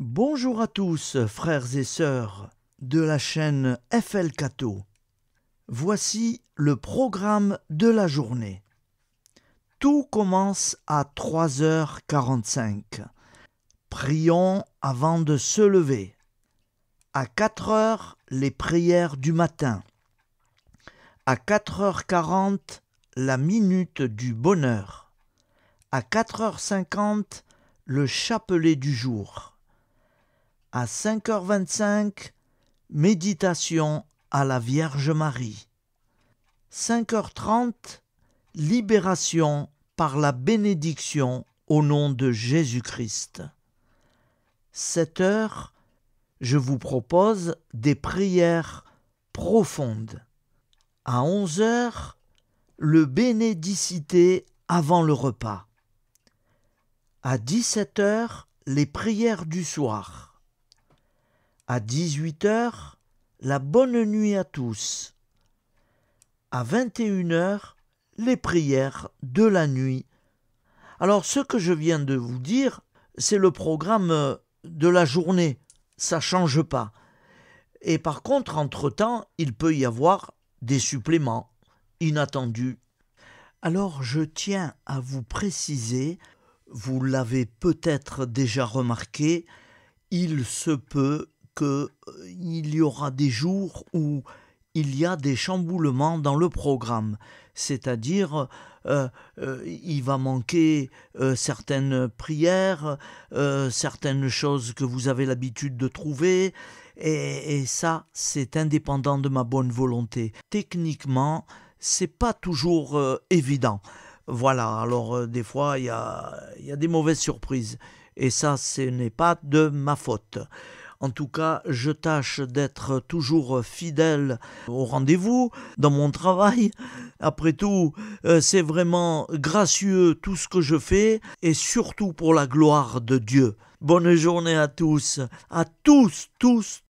Bonjour à tous, frères et sœurs de la chaîne FL Cato. Voici le programme de la journée. Tout commence à 3h45. Prions avant de se lever. À 4h, les prières du matin. À 4h40, la minute du bonheur. À 4h50, le chapelet du jour à 5h25, méditation à la Vierge Marie. 5h30, libération par la bénédiction au nom de Jésus-Christ. 7h, je vous propose des prières profondes. À 11h, le bénédicité avant le repas. À 17h, les prières du soir. À 18h, la bonne nuit à tous. À 21h, les prières de la nuit. Alors ce que je viens de vous dire, c'est le programme euh, de la journée. Ça change pas. Et par contre, entre-temps, il peut y avoir des suppléments inattendus. Alors je tiens à vous préciser, vous l'avez peut-être déjà remarqué, il se peut qu'il euh, y aura des jours où il y a des chamboulements dans le programme, c'est-à-dire euh, euh, il va manquer certaines prières, certaines choses que vous avez l'habitude de trouver, et, ça c'est indépendant de ma bonne volonté. Techniquement, c'est pas toujours évident. Voilà, alors des fois il y a des mauvaises surprises, et ça ce n'est pas de ma faute. En tout cas, je tâche d'être toujours fidèle au rendez-vous, dans mon travail. Après tout, euh, c'est vraiment gracieux tout ce que je fais, et surtout pour la gloire de Dieu. Bonne journée à tous, à tous, tous,